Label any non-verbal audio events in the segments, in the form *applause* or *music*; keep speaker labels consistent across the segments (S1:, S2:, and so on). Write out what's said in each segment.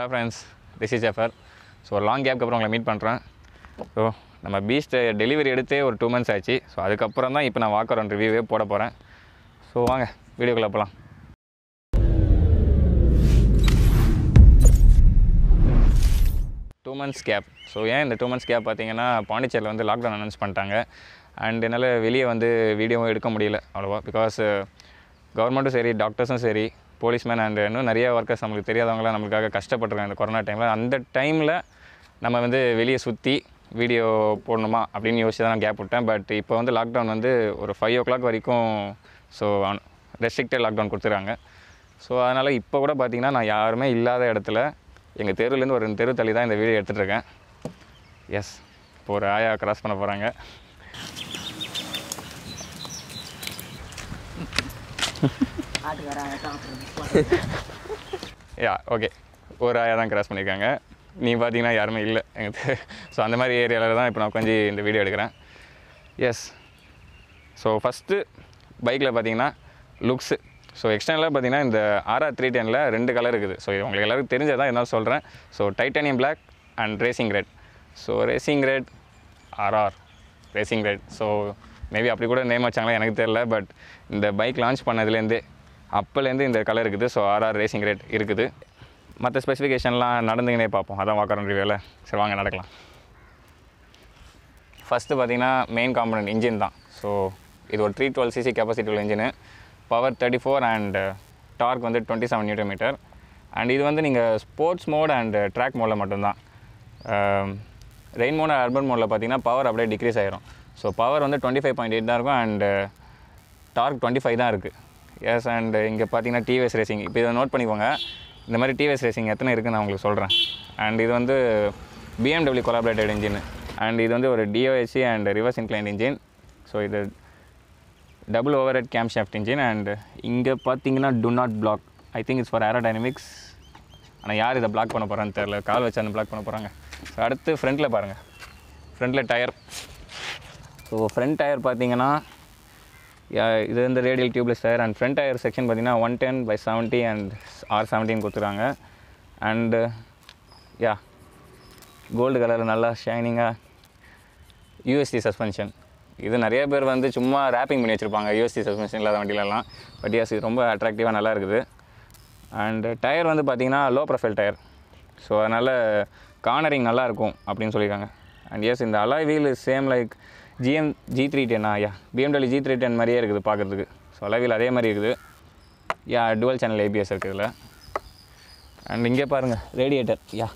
S1: Hi friends this is எஃபர் so ஒரு long கேப்க்கு அப்புறம் உங்களை மீட் பண்ணுறேன் ஸோ நம்ம பீஸ்ட் டெலிவரி எடுத்தே ஒரு டூ மந்த்ஸ் ஆச்சு ஸோ அதுக்கப்புறம் தான் இப்போ நான் வாக்கர் ஒன் ரிவ்யூவே போட போகிறேன் ஸோ வாங்க வீடியோக்குள்ளே போகலாம் டூ மந்த்ஸ் கேப் ஸோ ஏன் இந்த டூ மந்த்ஸ் கேப் பார்த்தீங்கன்னா பாண்டிச்சேரியில் வந்து லாக்டவுன் அனௌன்ஸ் பண்ணிட்டாங்க அண்ட் என்னால் வெளியே வந்து வீடியோவும் எடுக்க முடியல அவ்வளோவா பிகாஸ் கவர்மெண்ட்டும் சரி டாக்டர்ஸும் சரி போலீஸ்மேன் அண்ட் இன்னும் நிறைய ஒர்க்கர்ஸ் நம்மளுக்கு தெரியாதவங்களாம் நம்மளுக்காக கஷ்டப்பட்டுருக்காங்க இந்த கொரோனா டைமில் அந்த டைமில் நம்ம வந்து வெளியே சுற்றி வீடியோ போடணுமா அப்படின்னு யோசிச்சு தான் நான் கேப் விட்டேன் பட் இப்போ வந்து லாக்டவுன் வந்து ஒரு ஃபைவ் ஓ கிளாக் வரைக்கும் ஸோ ரெஸ்ட்ரிக்டட் லாக்டவுன் கொடுத்துருக்காங்க ஸோ அதனால் இப்போ கூட பார்த்திங்கன்னா நான் யாருமே இல்லாத இடத்துல எங்கள் தெருவுலேருந்து ஒரு தெரு தள்ளி தான் இந்த வீடியோ எடுத்துகிட்ருக்கேன் எஸ் இப்போ ஒரு ஆயா க்ராஸ் பண்ண போகிறாங்க Ha *laughs* ha ha. Yeah okay ஒரு ஆயா தான் கிராஸ் பண்ணியிருக்காங்க நீ பார்த்தீங்கன்னா யாருமே இல்லை எனக்கு ஸோ அந்த மாதிரி ஏரியாவில் தான் இப்போ நான் உட்காந்து இந்த வீடியோ எடுக்கிறேன் எஸ் ஸோ ஃபஸ்ட்டு பைக்கில் பார்த்தீங்கன்னா லுக்ஸு ஸோ எக்ஸ்டர்னலாக பார்த்தீங்கன்னா இந்த ஆர்ஆர் த்ரீ டெனில் ரெண்டு கலர் இருக்குது ஸோ உங்களுக்கு எல்லாருக்கும் தெரிஞ்சது தான் இருந்தாலும் சொல்கிறேன் so titanium black and racing red so racing red RR racing red so maybe அப்படி கூட நேம் வச்சாங்களா எனக்கு தெரில பட் இந்த பைக் லான்ச் பண்ணதுலேருந்தே அப்போலேருந்து இந்த கலர் இருக்குது ஸோ ஆர்ஆர் ரேசிங் ரேட் இருக்குது மற்ற ஸ்பெசிஃபிகேஷன்லாம் நடந்துங்கன்னே பார்ப்போம் அதான் வாக்கர் ரிவியூவில் சரி வாங்க நடக்கலாம் ஃபஸ்ட்டு பார்த்திங்கன்னா மெயின் காம்பனன்ட் இன்ஜின் தான் ஸோ இது ஒரு த்ரீ டுவெல் சிசி கெப்பாசிட்டி உள்ள engine power thirty four and torque வந்து twenty seven newton meter and இது வந்து நீங்கள் ஸ்போர்ட்ஸ் மோட் அண்ட் ட்ராக் மோடில் மட்டும்தான் ரெயின் மோட் அர்பன் மோடில் பார்த்தீங்கன்னா பவர் அப்படியே டிக்ரீஸ் ஆகிரும் ஸோ பவர் வந்து டுவெண்ட்டி ஃபைவ் பாயிண்ட் எயிட் தான் இருக்கும் அண்டு டார்க் டுவெண்ட்டி ஃபைவ் தான் இருக்குது எஸ் அண்ட் இங்கே பார்த்தீங்கன்னா டிவிஎஸ் ரேசிங் இப்போ இதை நோட் பண்ணிக்கோங்க இந்த மாதிரி டிவிஎஸ் ரேசிங் எத்தனை இருக்குன்னு நான் உங்களுக்கு சொல்கிறேன் அண்ட் இது வந்து பிஎம்டபிள்யூ கொலாபரேட்டட் இன்ஜின் அண்ட் இது வந்து ஒரு DOSC and reverse incline engine so இது double over head cam shaft engine and இங்கே பார்த்தீங்கன்னா do not block I think it's for aerodynamics ஆனால் யார் இதை பிளாக் பண்ண போகிறான்னு தெரில கால் வச்சு அந்த பிளாக் பண்ண போகிறாங்க ஸோ அடுத்து ஃப்ரண்ட்டில் பாருங்கள் ஃப்ரண்ட்டில் டயர் ஸோ ஃப்ரண்ட் டயர் பார்த்தீங்கன்னா இது இந்த radial tubeless tyre and front tyre section பார்த்திங்கன்னா one ten by seventy and R seventeen கொடுத்துருக்காங்க அண்டு யா கோல்டு கலர் நல்லா ஷைனிங்காக யூஎஸ்டி சஸ்பென்ஷன் இது நிறைய பேர் வந்து சும்மா ரேப்பிங் பண்ணி வச்சுருப்பாங்க யூஎஸ்டி சஸ்பென்ஷன் இல்லாத வண்டியிலலாம் பட் யாஸ் இது ரொம்ப அட்ராக்டிவாக நல்லா இருக்குது அண்டு டயர் வந்து பார்த்திங்கன்னா லோ ப்ரொஃபைல் டயர் ஸோ அதனால் கார்னரிங் நல்லாயிருக்கும் அப்படின்னு சொல்லியிருக்காங்க அண்ட் எஸ் இந்த alloy wheel same like GM G three டென்னா ஐயா பிஎம்டபிள்யூ ஜி த்ரீ டென் மாதிரியே இருக்குது பார்க்குறதுக்கு ஸோ அளவில் அதே மாதிரி இருக்குது யா டுவல் சேனல் ஏபிஎஸ் இருக்குது இதில் அண்ட் இங்கே பாருங்கள் ரேடியேட்டர் யா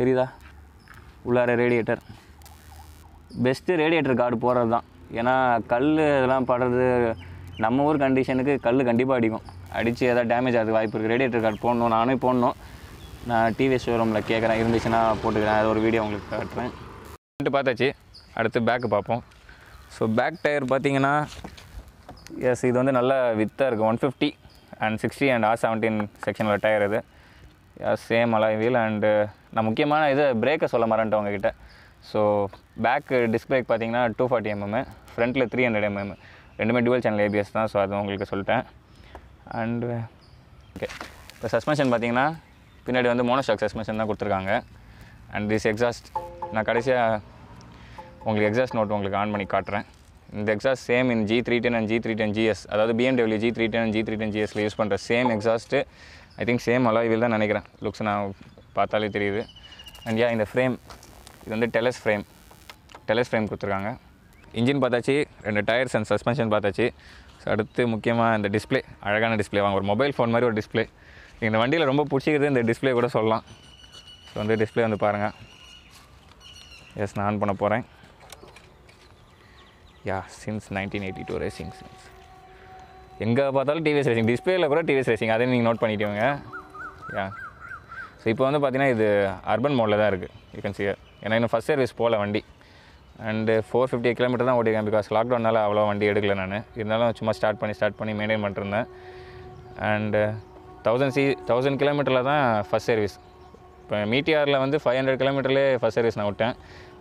S1: தெரியுதா உள்ளார ரேடியேட்டர் பெஸ்ட்டு ரேடியேட்டர் கார்டு போடுறது தான் ஏன்னா கல் இதெல்லாம் படுறது நம்ம ஊர் கண்டிஷனுக்கு கல் கண்டிப்பாக அடிக்கும் அடித்து எதாவது டேமேஜ் ஆகுது வாய்ப்பு இருக்குது ரேடியேட்டர் கார்டு போடணும் நானே போடணும் நான் டிவி ஷோரூமில் கேட்குறேன் இருந்துச்சுன்னா போட்டுக்கிறேன் அது ஒரு வீடியோ உங்களுக்கு காட்டுறேன் பார்த்தாச்சு அடுத்து பேக்கு பார்ப்போம் ஸோ பேக் டயர் பார்த்தீங்கன்னா எஸ் இது வந்து நல்ல வித்தாக இருக்குது one fifty and sixty and R seventeen செக்ஷனில் டயர் இது சேம் அலாய் வீல் அண்டு நான் முக்கியமான இது பிரேக்கை சொல்ல மாறேன்ட்டு உங்ககிட்ட ஸோ பேக்கு டிஸ்க் பிரேக் பார்த்தீங்கன்னா டூ ஃபார்ட்டி எம்எம் ஃப்ரண்ட்டில் த்ரீ ஹண்ட்ரட் எம்எம் ரெண்டுமே டுவல் சேனல் ஏபிஎஸ் தான் ஸோ அது உங்களுக்கு சொல்லிட்டேன் அண்டு ஓகே இப்போ சஸ்பென்ஷன் பார்த்தீங்கன்னா பின்னாடி வந்து மோனோஷாக் சஸ்பென்ஷன் தான் கொடுத்துருக்காங்க அண்ட் திஸ் எக்ஸாஸ்ட் நான் கடைசியாக உங்களுக்கு எக்ஸாஸ்ட் நோட் உங்களுக்கு ஆன் பண்ணி காட்டுறேன் இந்த exhaust same in G three ten and G three ten GS அதாவது BMW G three ten and G three ten ஜிஎஸ்ல யூஸ் பண்ணுற same exhaust I think same அலாய்வில் தான் நினைக்கிறேன் லுக்ஸ் நான் பார்த்தாலே தெரியுது அண்ட் யா இந்த ஃப்ரேம் இது வந்து டெலஸ் ஃப்ரேம் டெலஸ் ஃப்ரேம் கொடுத்துருக்காங்க இன்ஜின் பார்த்தாச்சு ரெண்டு டயர்ஸ் அண்ட் சஸ்பென்ஷன் பார்த்தாச்சு ஸோ அடுத்து முக்கியமாக இந்த டிஸ்பிளே அழகான டிஸ்பிளே வாங்க ஒரு மொபைல் ஃபோன் மாதிரி ஒரு டிஸ்பிளே இந்த வண்டியில் ரொம்ப பிடிச்சிக்கிறது இந்த டிஸ்பிளே கூட சொல்லலாம் ஸோ வந்து டிஸ்பிளே வந்து பாருங்கள் எஸ் நான் ஆன் பண்ண போகிறேன் yeah since nineteen eighty two racing since எங்கே பார்த்தாலும் டிவிஎஸ் ரேசிங் டிஸ்பிளேயில் கூட டிவிஎஸ் ரேசிங் அதே நீங்கள் நோட் பண்ணிக்கோங்க யா ஸோ இப்போ வந்து பார்த்தீங்கன்னா இது அர்பன் மோடில் தான் இருக்குது யூ கேன் சி ஏன்னா இன்னும் ஃபஸ்ட் சர்வீஸ் போகல வண்டி அண்டு ஃபோர் ஃபிஃப்டி கிலோமீட்டர் தான் ஓடிருக்கேன் பிகாஸ் லாக்டவுனால் அவ்வளோ வண்டி எடுக்கல நான் இருந்தாலும் சும்மா ஸ்டார்ட் பண்ணி ஸ்டார்ட் பண்ணி மெயின்டைன் பண்ணிருந்தேன் அண்டு தௌசண்ட் சி தௌசண்ட் கிலோமீட்டரில் தான் ஃபஸ்ட் சர்வீஸ் இப்போ மீட்டிஆரில் வந்து ஃபைவ் ஹண்ட்ரட் கிலோமீட்டர்லேயே ஃபஸ்ட் சர்வீஸ் நான் விட்டேன்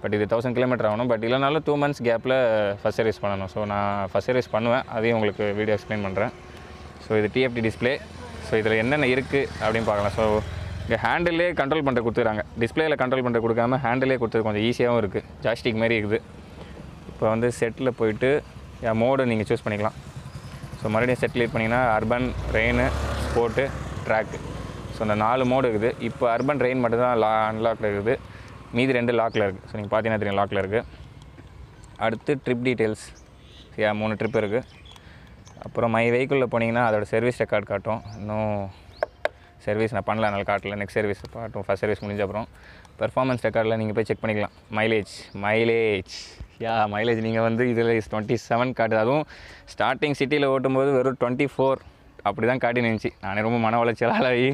S1: பட் இது தௌசண்ட் கிலோமீட்டர் ஆகணும் பட் இல்லைனாலும் டூ மந்த்ஸ் கேப்பில் ஃபஸ்ட் சர்வீஸ் பண்ணணும் ஸோ நான் ஃபஸ்ட் சர்வீஸ் பண்ணுவேன் அதையும் உங்களுக்கு வீடியோ எக்ஸ்பிளைன் பண்ணுறேன் ஸோ இது டிஎஃப்டி டிஸ்பிளே ஸோ இதில் என்னென்ன இருக்குது அப்படின்னு பார்க்கலாம் ஸோ இங்கே ஹேண்டிலே கண்ட்ரோல் பண்ணுற கொடுத்துருக்காங்க டிஸ்பிளேயில் கண்ட்ரோல் பண்ணுற கொடுக்காம ஹேண்டிலே கொடுத்தது கொஞ்சம் ஈஸியாகவும் இருக்குது ஜாஸ்டிக் மாதிரி இருக்குது இப்போ வந்து செட்டில் போயிட்டு மோடு நீங்கள் சூஸ் பண்ணிக்கலாம் ஸோ மறுபடியும் செட் கிளிக் பண்ணிங்கன்னா urban rain sport track so அந்த நாலு மோடு இருக்குது இப்போ அர்பன் ரெயின் மட்டும்தான் லா அன்லாக்டு இருக்குது மீதி ரெண்டு லாக்கில் இருக்குது ஸோ நீங்கள் பார்த்தீங்கன்னா தெரியும் லாக்கில் இருக்குது அடுத்து ட்ரிப் டீட்டெயில்ஸ் சரியா மூணு ட்ரிப் இருக்குது அப்புறம் மை வெஹிக்கிளில் போனீங்கன்னா அதோட சர்வீஸ் ரெக்கார்ட் காட்டும் இன்னும் சர்வீஸ் நான் பண்ணல அதனால் காட்டல நெக்ஸ்ட் சர்வீஸ் காட்டும் ஃபஸ்ட் சர்வீஸ் முடிஞ்ச அப்புறம் பெர்ஃபார்மன்ஸ் ரெக்கார்டில் நீங்கள் போய் செக் பண்ணிக்கலாம் மைலேஜ் மைலேஜ் யா மைலேஜ் நீங்கள் வந்து இதில் டுவெண்ட்டி செவன் காட்டுது அதுவும் ஸ்டார்டிங் சிட்டியில் ஓட்டும்போது வெறும் டுவெண்ட்டி ஃபோர் அப்படி தான் காட்டி நின்றுச்சு நானே ரொம்ப மன வளர்ச்சியால் ஆகி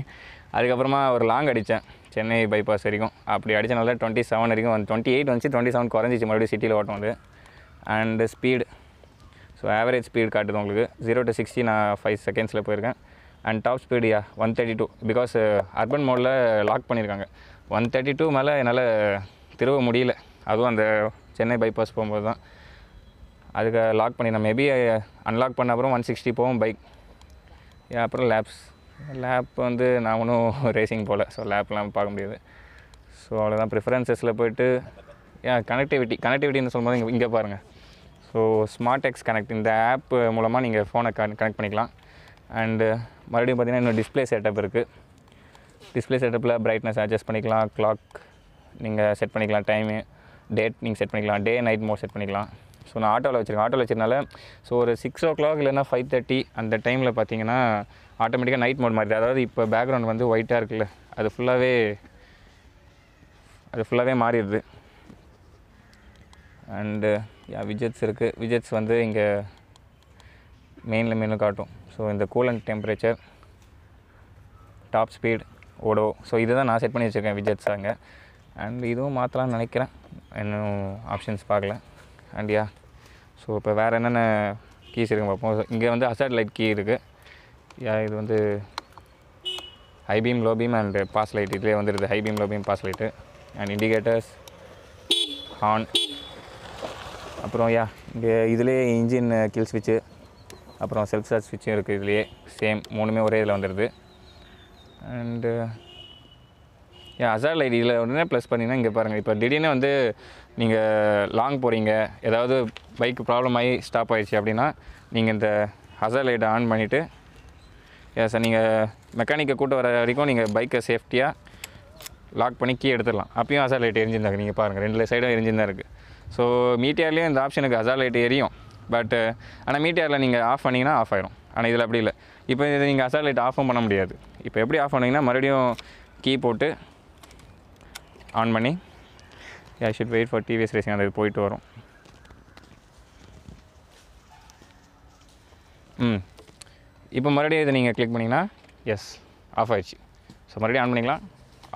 S1: அதுக்கப்புறமா ஒரு லாங் அடித்தேன் சென்னை பைபாஸ் வரைக்கும் அப்படி அடிச்சனால டுவெண்ட்டி செவன் வரைக்கும் வந்து டுவெண்ட்டி எயிட் வந்துச்சு டுவெண்ட்டி செவன் குறைஞ்சிச்சு மறுபடியும் சிட்டியில் ஓட்டும் வந்து and speed so average speed காட்டுது உங்களுக்கு ஜீரோ டு சிக்ஸ்டி நான் ஃபைவ் செகண்ட்ஸில் போயிருக்கேன் and top speed yeah one thirty two because urban மோடில் லாக் பண்ணியிருக்காங்க ஒன் தேர்ட்டி டூ மேலே என்னால் திருவ முடியல அதுவும் அந்த சென்னை பைபாஸ் போகும்போது தான் அதுக்கு லாக் பண்ணிடலாம் மேபி அன்லாக் பண்ண அப்புறம் ஒன் சிக்ஸ்டி போவோம் பைக் அப்புறம் லேப்ஸ் லேப் வந்து நான் ஒன்றும் ரேசிங் போகல ஸோ லேப்லாம் பார்க்க முடியாது ஸோ அவ்வளோதான் ப்ரிஃபரன்சஸில் போய்ட்டு ஏன் கனெக்டிவிட்டி கனெக்டிவிட்டின்னு சொல்லும்போது இங்கே இங்கே பாருங்கள் ஸோ ஸ்மார்ட் எக்ஸ் கனெக்ட் இந்த ஆப் மூலமாக நீங்கள் ஃபோனை கனெக்ட் பண்ணிக்கலாம் அண்டு மறுபடியும் பார்த்திங்கன்னா இன்னும் டிஸ்பிளே செட்டப் இருக்குது டிஸ்பிளே செட்டப்பில் பிரைட்னஸ் அட்ஜஸ்ட் பண்ணிக்கலாம் கிளாக் நீங்கள் செட் பண்ணிக்கலாம் டைமு டேட் நீங்கள் செட் பண்ணிக்கலாம் டே நைட் மோட் செட் பண்ணிக்கலாம் ஸோ நான் ஆட்டோவில் வச்சுருக்கேன் ஆட்டோவில் வச்சுருந்தால ஸோ ஒரு சிக்ஸ் ஓ கிளாக் இல்லைன்னா ஃபைவ் தேர்ட்டி அந்த டைமில் பார்த்தீங்கன்னா ஆட்டோமேட்டிக்காக நைட் மோட் மாறிது அதாவது இப்போ பேக்ரவுண்ட் வந்து ஒயிட்டாக இருக்குல்ல அது ஃபுல்லாகவே அது ஃபுல்லாகவே மாறிடுது அண்டு யா விஜெட்ஸ் இருக்குது விஜெட்ஸ் வந்து இங்கே மெயினில் மெயினில் காட்டும் ஸோ இந்த coolant temperature top speed odo so இதுதான் நான் செட் பண்ணி வச்சுருக்கேன் விஜெட்ஸ் அங்கே அண்ட் இதுவும் மாற்றலாம்னு நினைக்கிறேன் இன்னும் ஆப்ஷன்ஸ் பார்க்கல ஆண்டியா ஸோ இப்போ வேறு என்னென்ன கீஸ் இருக்குன்னு பார்ப்போம் இங்கே வந்து அசாட் லைட் கீ இருக்குது யா இது வந்து high beam low beam and pass light இதிலே வந்துடுது high beam low beam pass light and indicators horn அப்புறம் யா இங்கே இதிலே இன்ஜின் கில் ஸ்விட்சு அப்புறம் செல்ஃப் சார்ஜ் ஸ்விட்சும் இருக்குது இதுலேயே சேம் மூணுமே ஒரே இதில் வந்துடுது அண்டு அசால் ஐடியில் உடனே ப்ளஸ் பண்ணிங்கன்னா இங்கே பாருங்கள் இப்போ திடீர்னு வந்து நீங்கள் லாங் போகிறீங்க ஏதாவது பைக் ப்ராப்ளம் ஆகி ஸ்டாப் ஆகிடுச்சு அப்படின்னா நீங்கள் இந்த அசால் ஐடை ஆன் பண்ணிவிட்டு எஸ் சார் நீங்கள் மெக்கானிக்கை கூட்டு வர வரைக்கும் நீங்கள் பைக்கை சேஃப்டியாக லாக் பண்ணி கீ எடுத்துடலாம் அப்பயும் அசால் லைட் எரிஞ்சிருந்தாங்க நீங்கள் பாருங்கள் ரெண்டு சைடும் எரிஞ்சிருந்தா இருக்குது ஸோ மீட்டியார்லேயும் இந்த ஆப்ஷனுக்கு அசால் லைட் எரியும் பட்டு ஆனால் மீட்டியாரில் நீங்கள் ஆஃப் பண்ணிங்கன்னா ஆஃப் ஆகிடும் ஆனால் இதில் அப்படி இல்லை இப்போ இதை நீங்கள் அசால் லைட் ஆஃபும் பண்ண முடியாது இப்போ எப்படி ஆஃப் பண்ணிங்கன்னா மறுபடியும் கீ போட்டு ஆன் பண்ணி I should wait for TVS racing அந்த போயிட்டு வரும் ம் இப்போ மறுபடியும் இதை நீங்கள் கிளிக் பண்ணிங்கன்னா எஸ் ஆஃப் ஆயிடுச்சு ஸோ மறுபடியும் ஆன் பண்ணிக்கலாம்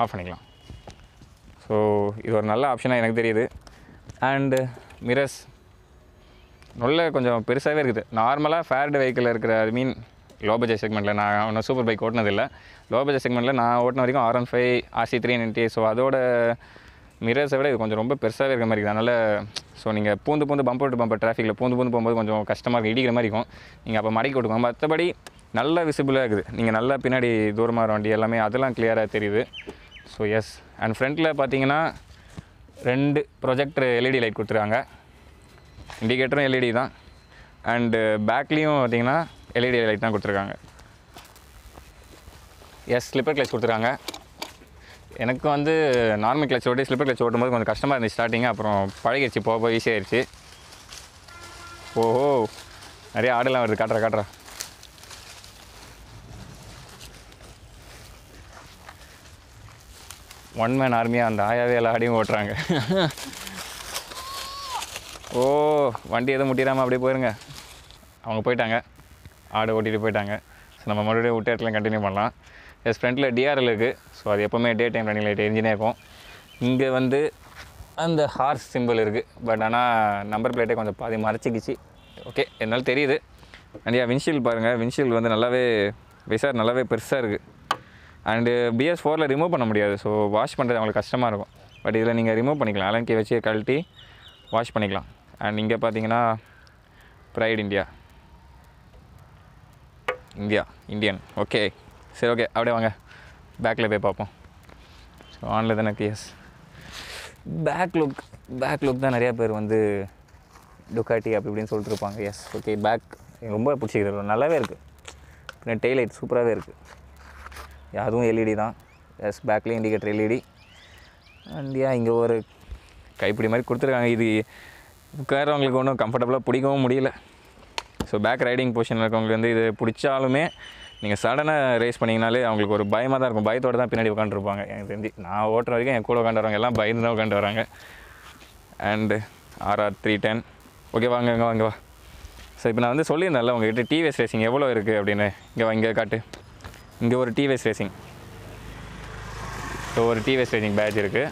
S1: ஆஃப் பண்ணிக்கலாம் ஸோ இது ஒரு நல்ல ஆப்ஷனாக எனக்கு தெரியுது அண்டு மிரஸ் நல்ல கொஞ்சம் பெருசாகவே இருக்குது நார்மலாக ஃபேர்டு வெஹிக்கிள் இருக்கிற ஐ மீன் லோ பட்ஜெட் செக்மெண்ட்டில் நான் ஒன்றும் சூப்பர் பைக் ஓட்டினதில்லை லோ பட்ஜெட் செக்மெண்ட்டில் நான் ஓட்டின வரைக்கும் RN five RC three ninety so அதோட மிரர்ஸை விட இது கொஞ்சம் ரொம்ப பெருசாகவே இருக்கிற மாதிரி இருக்குது அதனால் ஸோ நீங்கள் பூந்து பூந்து பம்பர் டு பம்பர் டிராஃபிக்கில் பூந்து பூந்து போகும்போது கொஞ்சம் கஷ்டமாக இருக்குது இடிக்கிற மாதிரி இருக்கும் நீங்கள் அப்போ மடக்கி விட்டுக்கோங்க மற்றபடி நல்ல விசிபிளாக இருக்குது நீங்கள் நல்லா பின்னாடி தூரமாக வர வண்டி எல்லாமே அதெல்லாம் கிளியராக தெரியுது ஸோ எஸ் அண்ட் ஃப்ரண்ட்டில் பார்த்தீங்கன்னா ரெண்டு ப்ரொஜெக்டர் எல்இடி லைட் கொடுத்துருக்காங்க இண்டிகேட்டரும் எல்இடி e தான் அண்டு பேக்லேயும் பார்த்தீங்கன்னா எல்இடி லைட் e தான் கொடுத்துருக்காங்க எஸ் ஸ்லிப்பர் கிளச் கொடுத்துருக்காங்க எனக்கு வந்து நார்மல் கிளச் ஓட்டி ஸ்லிப்பர் கிளச் ஓட்டும்போது கொஞ்சம் கஷ்டமாக இருந்துச்சு ஸ்டார்டிங் அப்புறம் பழகிடுச்சு போக போக ஈஸியாகிடுச்சு ஓஹோ நிறைய ஆடெல்லாம் வருது காட்டுறா காட்டுறா ஒன் மேன் ஆர்மியாக அந்த ஆயாவே எல்லா ஆடியும் ஓட்டுறாங்க ஓ வண்டி எதுவும் முட்டிடாமல் அப்படியே போயிருங்க அவங்க போயிட்டாங்க ஆடை ஓட்டிகிட்டு போயிட்டாங்க ஸோ நம்ம மறுபடியும் விட்ட இடத்துல கண்டினியூ பண்ணலாம் எஸ் ஃப்ரெண்டில் டிஆர்எல் இருக்குது ஸோ அது எப்போவுமே டே டைம் ரன்னிங் லைட் எரிஞ்சினே இருக்கும் இங்கே வந்து அந்த ஹார்ஸ் சிம்பிள் இருக்குது பட் ஆனால் நம்பர் பிளேட்டே கொஞ்சம் பாதி மறைச்சிக்கிச்சு ஓகே என்னால் தெரியுது அண்டியா வின்ஷீல்டு பாருங்கள் வின்ஷீல்டு வந்து நல்லாவே விசார் நல்லாவே பெருசாக இருக்குது அண்டு பிஎஸ் ஃபோரில் ரிமூவ் பண்ண முடியாது ஸோ வாஷ் பண்ணுறது அவங்களுக்கு கஷ்டமாக இருக்கும் பட் இதில் நீங்கள் ரிமூவ் பண்ணிக்கலாம் அலங்கி வச்சு கழட்டி வாஷ் பண்ணிக்கலாம் அண்ட் இங்கே பார்த்தீங்கன்னா pride India India Indian okay சரி ஓகே அப்படியே வாங்க பேக்கில் போய் பார்ப்போம் ஸோ ஆன்லைன் தானே yes back look back look தான் நிறையா பேர் வந்து டுக்காட்டி அப்படி இப்படின்னு சொல்லிட்டு எஸ் ஓகே பேக் ரொம்ப பிடிச்சிக்கிறது நல்லாவே இருக்குது பின்ன டெய்லைட் சூப்பராகவே இருக்குது அதுவும் எல்இடி e தான் எஸ் பேக்லேயும் இண்டிகேட்டர் எல்இடி அண்ட் ஏன் இங்கே ஒரு கைப்பிடி மாதிரி கொடுத்துருக்காங்க இது உட்காரவங்களுக்கு ஒன்றும் கம்ஃபர்டபுளாக பிடிக்கவும் முடியல ஸோ பேக் ரைடிங் பொசிஷனில் இருக்கவங்களுக்கு வந்து இது பிடிச்சாலுமே நீங்கள் சடனாக ரேஸ் பண்ணிங்கனாலே அவங்களுக்கு ஒரு பயமாக தான் இருக்கும் பயத்தோடு தான் பின்னாடி உட்காந்துருப்பாங்க எனக்கு தெரிஞ்சு நான் ஓட்டுற வரைக்கும் என் கூட உட்காந்து வரவங்க எல்லாம் பயந்து தான் உட்காந்து வராங்க and RR three ten okay வாங்க இங்கே வாங்க வா ஸோ இப்போ நான் வந்து சொல்லியிருந்தேன்ல உங்ககிட்ட டிவிஎஸ் ரேசிங் எவ்வளோ இருக்குது அப்படின்னு இங்கே இங்கே காட்டு இங்கே ஒரு டிவிஎஸ் ரேசிங் ஸோ ஒரு டிவிஎஸ் ரேசிங் பேட்ச் இருக்குது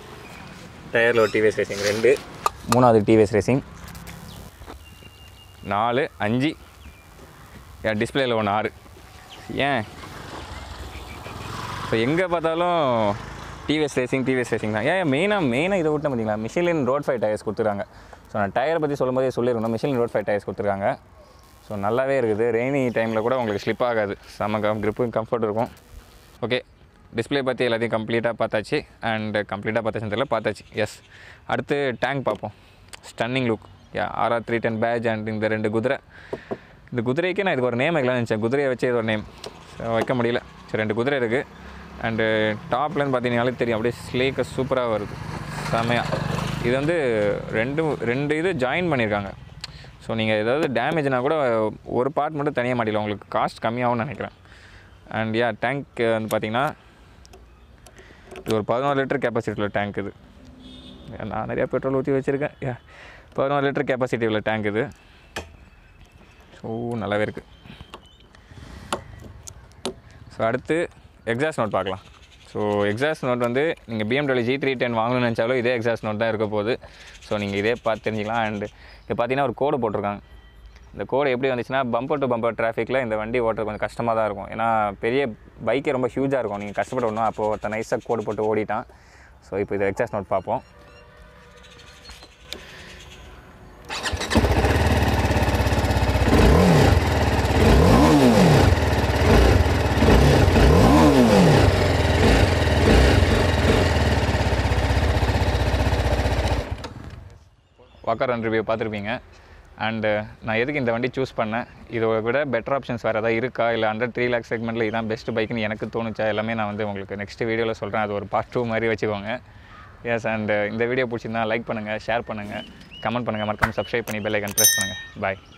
S1: டயரில் ஒரு டிவிஎஸ் ரேசிங் ரெண்டு மூணாவது டிவிஎஸ் ரேசிங் நாலு அஞ்சு என் டிஸ்பிளேயில் ஒன்று ஆறு ஏன் இப்போ எங்கே பார்த்தாலும் டிவிஎஸ் ரேசிங் டிவிஎஸ் ரேசிங் தான் ஏன் மெயினாக மெயினாக இதை விட்டு பார்த்திங்களா மிஷிலின் ரோட் ஃபைவ் டயர்ஸ் கொடுத்துருக்காங்க ஸோ நான் டயரை பற்றி சொல்லும் போதே சொல்லியிருந்தோம் மிஷிலின் ரோட் ஃபைவ் டயர்ஸ் கொடுத்துருக்காங்க ஸோ நல்லாவே இருக்குது ரெய்னி டைமில் கூட உங்களுக்கு ஸ்லிப் ஆகாது செம கம் க்ரிப்பும் கம்ஃபர்ட் இருக்கும் ஓகே டிஸ்பிளே பற்றி எல்லாத்தையும் கம்ப்ளீட்டாக பார்த்தாச்சு அண்ட் கம்ப்ளீட்டாக பார்த்தாச்சுன்னு தெரியல பார்த்தாச்சு எஸ் அடுத்து டேங்க் பார்ப்போம் stunning look RR three ten badge and இந்த ரெண்டு குதிரை இந்த குதிரைக்கே நான் இதுக்கு ஒரு நேம் வைக்கலாம் நினச்சேன் குதிரையை வச்சு இது ஒரு நேம் வைக்க முடியல சரி ரெண்டு குதிரை இருக்குது அண்டு டாப்லேருந்து பார்த்தீங்கனாலே தெரியும் அப்படியே ஸ்லேக்கு சூப்பராக வருது செமையாக இது வந்து ரெண்டு ரெண்டு இது ஜாயின் பண்ணியிருக்காங்க ஸோ நீங்கள் ஏதாவது டேமேஜ்னால் கூட ஒரு பார்ட் மட்டும் தனியாக மாட்டில உங்களுக்கு காஸ்ட் கம்மியாகும்னு நினைக்கிறேன் அண்ட் யா டேங்க் வந்து பார்த்திங்கன்னா இது ஒரு பதினோரு லிட்டர் கெப்பாசிட்டி உள்ள டேங்க் இது நான் நிறையா பெட்ரோல் ஊற்றி வச்சுருக்கேன் யா பதினோரு லிட்டர் கெப்பாசிட்டி உள்ள டேங்க் இது ஓ நல்லாவே இருக்குது ஸோ அடுத்து எக்ஸாஸ் நோட் பார்க்கலாம் ஸோ எக்ஸாஸ் நோட் வந்து நீங்கள் பிஎம்டபிள்யூ ஜி த்ரீ டென் வாங்கணும்னு நினச்சாலும் இதே எக்ஸாஸ் நோட் தான் இருக்க போகுது ஸோ நீங்கள் இதே பார்த்து தெரிஞ்சுக்கலாம் அண்டு இது பார்த்தீங்கன்னா ஒரு கோடு போட்டிருக்காங்க இந்த கோடு எப்படி வந்துச்சுன்னா பம்பர் டு பம்பர் டிராஃபிக்கில் இந்த வண்டி ஓட்டுறது கொஞ்சம் கஷ்டமாக தான் இருக்கும் ஏன்னா பெரிய பைக்கே ரொம்ப ஹியூஜாக இருக்கும் நீங்கள் கஷ்டப்பட ஒன்றும் அப்போது ஒருத்தன் நைஸாக கோடு போட்டு ஓடிட்டான் ஸோ இப்போ இதை எக்ஸாஸ் நோட் பார்ப்போம் வாக்கர் ரன் ரிவ்யூ பார்த்துருப்பீங்க அண்டு uh, நான் எதுக்கு இந்த வண்டி சூஸ் பண்ணேன் இதை விட பெட்டர் ஆப்ஷன்ஸ் வேறு எதாவது இருக்கா இல்லை அண்டர் த்ரீ லேக் செக்மெண்ட்டில் இதான் பெஸ்ட் பைக்குன்னு எனக்கு தோணுச்சா எல்லாமே நான் வந்து உங்களுக்கு நெக்ஸ்ட் வீடியோவில் சொல்கிறேன் அது ஒரு பார்ட் டூ மாதிரி வச்சுக்கோங்க எஸ் அண்டு uh, இந்த வீடியோ பிடிச்சிருந்தா லைக் பண்ணுங்கள் ஷேர் பண்ணுங்கள் கமெண்ட் பண்ணுங்கள் மறக்காமல் சப்ஸ்கிரைப் பண்ணி பெல்லைக்கன் ப்ரெஸ் பண்ணுங்கள் பாய்